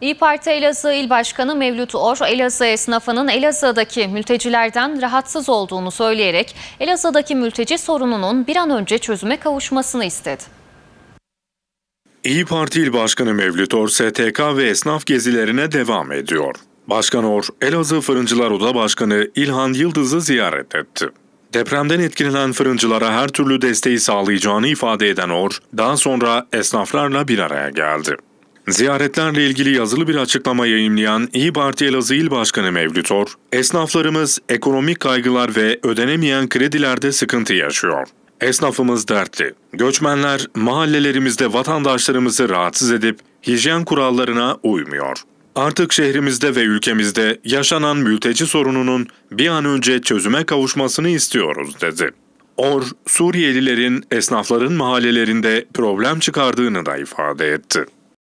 İyi Parti Elazığ İl Başkanı Mevlüt Or, Elazığ esnafının Elazığ'daki mültecilerden rahatsız olduğunu söyleyerek Elazığ'daki mülteci sorununun bir an önce çözüme kavuşmasını istedi. İyi Parti İl Başkanı Mevlüt Or, STK ve esnaf gezilerine devam ediyor. Başkan Or, Elazığ Fırıncılar Oda Başkanı İlhan Yıldız'ı ziyaret etti. Depremden etkilenen fırıncılara her türlü desteği sağlayacağını ifade eden Or, daha sonra esnaflarla bir araya geldi. Ziyaretlerle ilgili yazılı bir açıklama yayımlayan İyi Parti Elazığ İl Başkanı Mevlüt Or, esnaflarımız ekonomik kaygılar ve ödenemeyen kredilerde sıkıntı yaşıyor. Esnafımız dertli. Göçmenler mahallelerimizde vatandaşlarımızı rahatsız edip hijyen kurallarına uymuyor. Artık şehrimizde ve ülkemizde yaşanan mülteci sorununun bir an önce çözüme kavuşmasını istiyoruz dedi. Or, Suriyelilerin esnafların mahallelerinde problem çıkardığını da ifade etti.